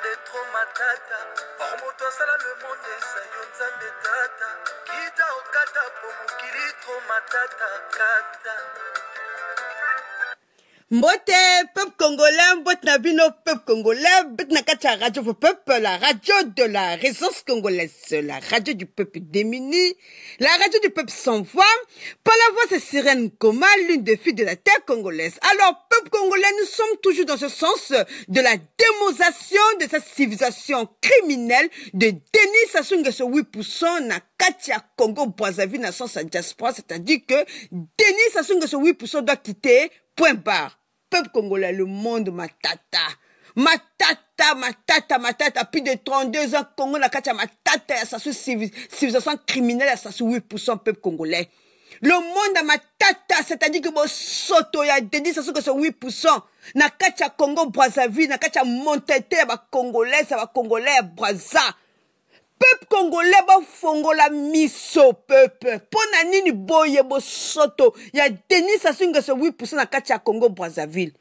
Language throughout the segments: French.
nzambe le monde tata kata mbote peuple congolais mbote na peuple congolais bete radio peuple la radio de la résistance congolaise la radio du peuple démuni la radio du peuple sans voix par la voix c'est Sirène Koma l'une des filles de la terre congolaise alors peuple congolais, nous sommes toujours dans ce sens de la démosation de cette civilisation criminelle de Denis Sassou Nguesso 8% na Katia Congo Brazzaville na sens à c'est-à-dire que Denis Sassou Nguesso 8% doit quitter point barre. Peuple congolais, le monde ma tata. Ma tata, ma tata, ma tata, plus de 32 ans, Congo, na Katia, ma tata, une civilisation criminelle, Sassou 8% peuple congolais. lomonda matata c'est-à-dire ke bosoto ya denis sasuke so 8 pourcent na kati ya congo brazzaville na kati ya montete ya bacongolaise ya bacongolais ya brazza peuple congolais bafongola miso peuple mpo na nini boye bosoto ya denis sasuke ngeso 8 pourcent na kati ya congo brazzaville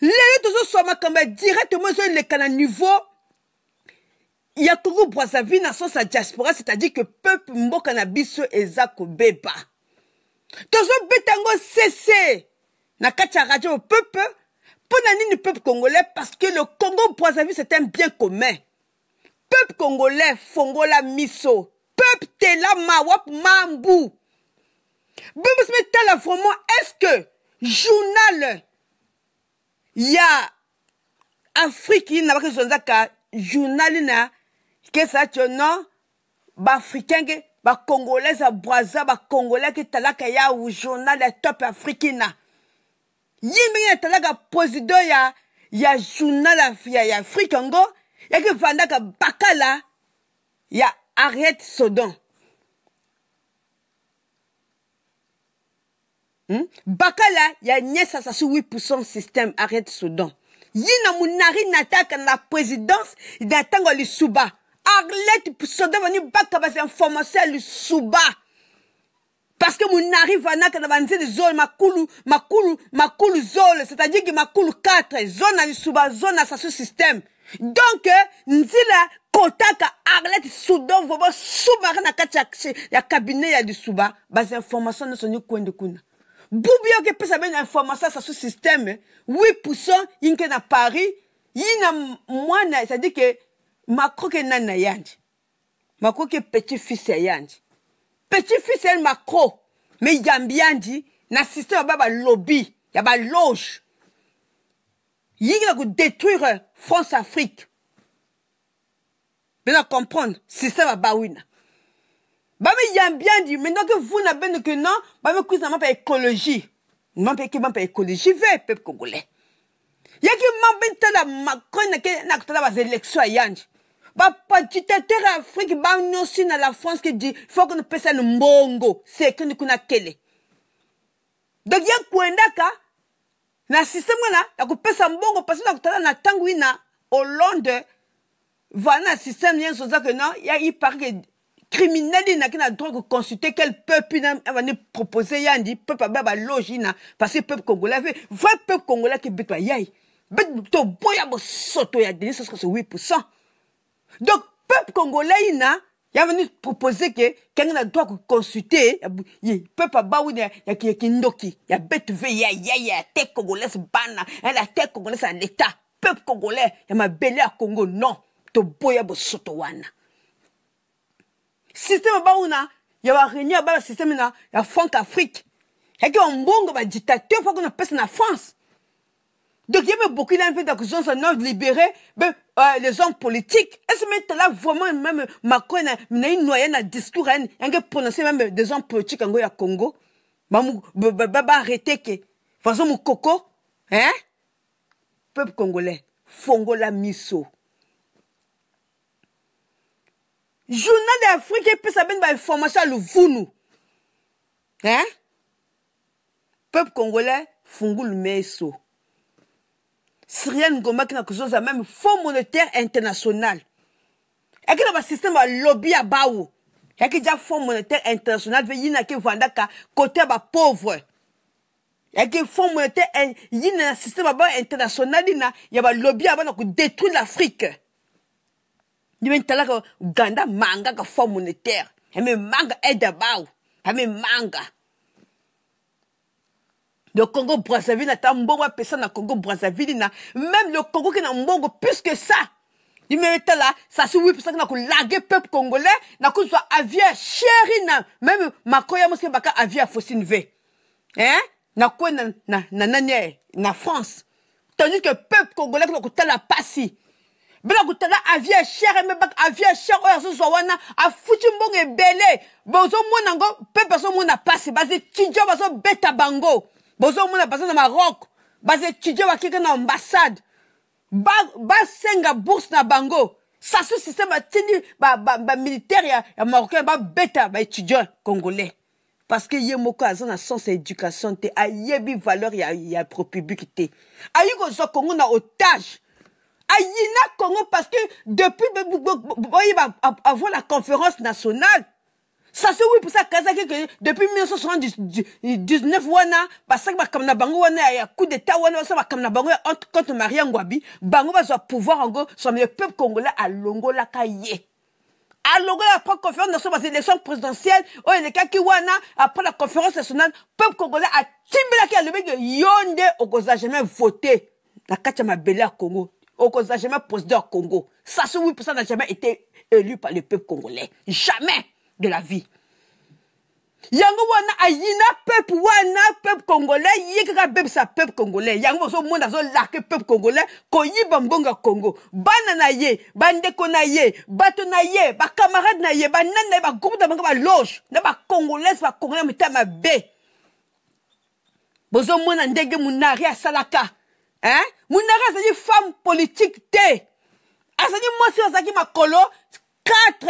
lelo tozoswa makambo ya directement ezoleka na niveau Il y a Congo Brazzaville na dans sa diaspora c'est-à-dire que peuple mboka na biso eza kobeba tozobeta yango cese na kati radio peuple mpo ni le peuple congolais parce que le Congo Brazzaville c'est un bien commun peuple congolais fongola miso peuple telama wap mambu bebisi mitala vraiment est-ce que journal ya afriki na bakazonzaka journal na ke saa tyo no baafricain ge bacongolais ya brazza bacongolais ke talaka ya journal ya top afriki na ye mbenge na talaka président ya ya journal ya, ya afrike yango yeke vandaka bakala ya ariet sodan hmm? bakala ya nyesa sasu 8 système ariet sodan ye na munari nataka na présidence na ntango lisuba Arlette sont devenus bakabas le souba. Parce que mon arrive à naka d'avancer de zone makulu, makulu, makulu zone, c'est-à-dire que makulu 4, zone à souba zone à ce système. Donc, nzila kotaka arlette soudon vobo soubara na kati ya cabinet ya du suba, bas information ne sont ni coin de kuna. Boubio yoki epesa bino information oui pour 8 pourcent yinke na paris yi na à dire que macron ke nani na ye andi macron ke petit fils ya ye andi petit fils ya macron me yambi andi na systeme ya ba balobi ya baloge yingi na kodétruire france afrique mpe na comprendre systeme ya ba wina bameyambi andi maintenant ke vu na bene ke non bamekwisa mampa écologie mampa ke mampa écologie ve peuple congolais ye ke mampa ntala macron na ke na kotala baélection ya yandi badictateur ya afrike banyonsi na la france ke di foko ni pesani mbongo sekeni kuna kele donc ye kuendaka na systeme wana ya kopesa mbongo parce na kotala na ntango wi na hollande vana na systeme nyonso oza ke no ya i pari ke criminel ni na ki na droit koconsulte quel peuple na avani propose ya ndi peuple abia balogi na parce que peuple congolais ve vrai peuple congolais ke bito ayai bito boya bosoto ya denis soso 8 pourcent donc peuple congolais il il est venu proposer que quelqu'un le doit consulter. peuple y ya kindoki ya il ya a ya de congolaise bana la Congolais congolaise ya peuple congolais ya belle à congo non toboya il wana a bauna ya à abala systeme na a franc afrique yaki il france Donc, il y avait beaucoup d'invitations, ça nous libérer mais, euh, les hommes politiques. Est-ce que là, vraiment, même Macron, il a une noyenne à discours, il a prononcé même des hommes politiques en Congo. Il a arrêté que, façon, mon coco, hein? Peuple congolais, fongola miso. Journal d'Afrique, il peut savoir une information à l'ouvounou. Hein? Peuple congolais, fongou le meso. syrien que akende kozoza même fond monétaire international système na lobby à ya et que dia fond monétaire international mpe yini yaki côté kote ya Et que fond monétaire yini na systeme ya ba internationali na ya balobi ya bana kodétruire l'afrique ndibe Ganda uganda mangaka fond monétaire ame manga aide ya et ame manga le Congo Brazzaville na pesa na Congo Brazzaville même le Congo qui na bon plus que ça il mérite là ça c'est oui pour que na ko le peuple congolais na ko soit avia chéri na même makoya moske baka avia Fossine V hein na ko na na na na, na France tandis que peuple congolais n'a a passi bila kutala avia cher eme bak avia cher oyo so wana afuti n'a ebele bozomona na pasi bango bozomona baza na maroc bazaétudie bakeka na ambassade basenga bourse na bango sasu système batindi bamilitaire ya, ya marocain babeta baétudiant congolais parce que ye moko aza na sens ya éducation te ayebi valeur ya, ya propublique te ayi kozwa congo na otage ayina congo parce que depuis boyeba avant la conférence nationale Ça oui pour ça kazaki que depuis 1979 wana basaki comme na bango wana ya coup d'état wana comme bakambo na bango ya honte contre maria ngwabi bango se pouvoir gros sur le peuple congolais à alongolaka à alongolaka après conférence nationale bas élection présidentielle cas elekaki wana après la conférence nationale peuple congolais a atimbelaki alobeki yonde nde okozala jamais voté la kati ya mabele Congo congo okozala jamais président ça congo sasi pour ça n'a jamais été élu par le peuple congolais jamais de la vie yango wana ayina peuple wana peuple congolais yekaka bebisa peuple congolais yango bozomona azolake peuple congolais koyiba mbongo ya congo bana na ye bandeko na ye bato na ye bacamarade na ye banani na ye bagroupe na bango baloge na bacongolaise bacongolais mota mabe bozomona ndenge munari asalaka munari azali femme politique te azali mwasi azalaki makolo Quatre,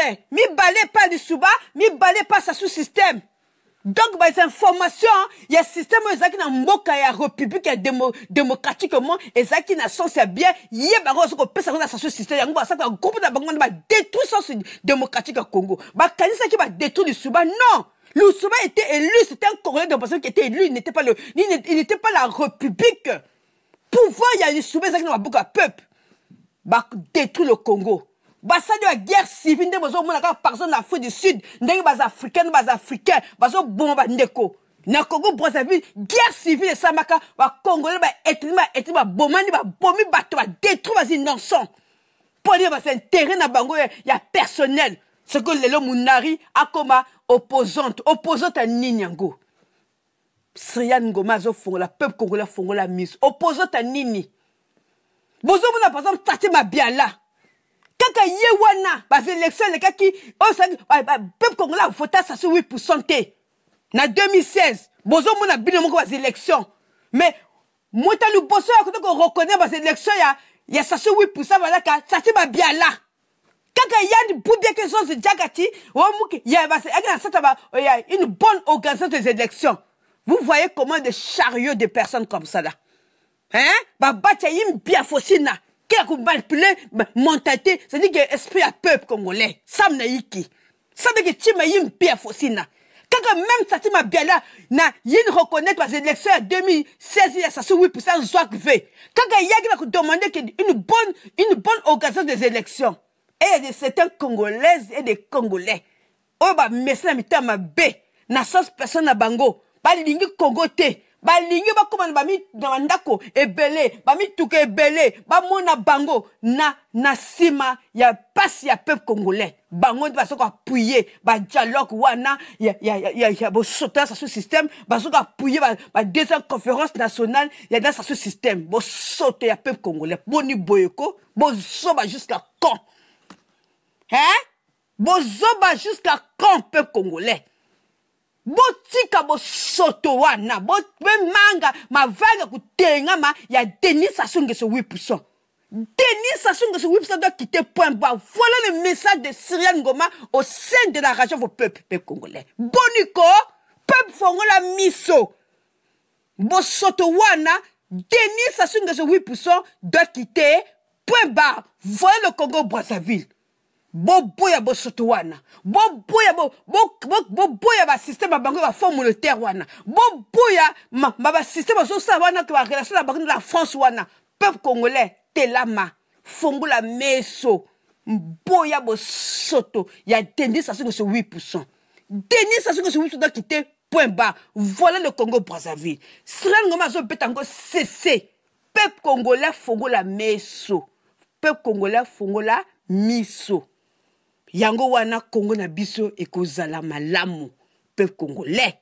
pas du pa mi mibale pas sa sous-système. Donc, bah, les informations, il hein, y a un système exactement na mboka ya république démo, démocratiquement, et ça qui na sens bien, y a bah, un ça pèse à sa système, il y a un groupe de banque qui détruit sens démocratique au Congo. Bah, quand ça qui va détruire le Souba, non! Le Souba était élu, c'était un coréen de personne qui était élu, il n'était pas le, il n'était pas la république. Pouvoir, il y a le Souba, ça qui n'a pas peuple. Bah, détruit le Congo. basali ya guerre civile nde bozomona kaka parcele na afrique du sud ndenge baafricaine baafricain bazoboma bandeko na congo brazzaville guerre civile esalamaka bacongolais baethnie baethnie babomani babomi bato badétruit bazi nonson mpo nde basintere na bango ya personnel soki lelo munari akoma opposante opposante ya nini yango srian ngoma azofongola peuple congolais afongola miso opposante ya nini bozomona par exemple tati mabiala kaka ye wana baélection elekaki oyo oh, bah, bah, peuple congolais avota 68 pourcent te na 2016 bozomona mon moko bah, élection mais moto liboso ya reconnaît koreconnaître baélection ya ya 68 pourcent bazaka sasi babiala kaka yani bubiaki ezozi diaka ti omuki oh, ya baaki na sata ba oh, ya une bonne organisation des élections vous voyez comment des chariots de personnes comme ça là hein babatia ye mbia fosi na qui a manipulé ben, mentalité, c'est-à-dire que l'esprit à peuple congolais, ça m'a dit. Ça veut dire que tu m'as eu une Quand même ça m'a bien là, na yin reconnaître les élections en 2016, il y a 68% que V. Quand il y a demandé une bonne, une bonne occasion des élections, et de certains Congolaises et des Congolais, on va mettre ça m'a ma B, na sans personne à Bango, pas bah, lingi Congo T, balingi bakóma na bandako ebele bamituka ebele bamona bango na na nsima ya pasi ya peuple congolais bango nde bazoko apuye badialogue wana ya, ya, ya, ya bosotola sasu système bazoko apuye badeuxième ba conférence nationale ya na sasu système bosoto ya peuple congolais boni boyeko bozoba jusqu'à quand hein bozoba jusqu'à quand peuple congolais botika bosoto wana bemanga mavage ya kotengama ya denis asungeso wipuson Denis Sassou Nguesso Wipsa doit quitter point bas. Voilà le message de Cyril Ngoma au sein de la région vos peuples, peuple congolais. Bonico, peuple fongola miso. Bosoto wana, Denis Sassou Nguesso Wipsa doit quitter point bas. Voilà le Congo Brazzaville. boboya bosoto wana boboya boboya système na bango ya baformule terre wana boboya système sa wana ke relation la bango la france wana peuple congolais telama fongola meso mboya soto. ya denis sasungo se 8 pourcent denis sasungo se 8 pourcent kite point bas voilà le congo brazzaville vie. ngoma zo betango cesser. peuple congolais fongola meso peuple congolais fongola miso yango wana kongo na biso ekozala malamu mpe congolais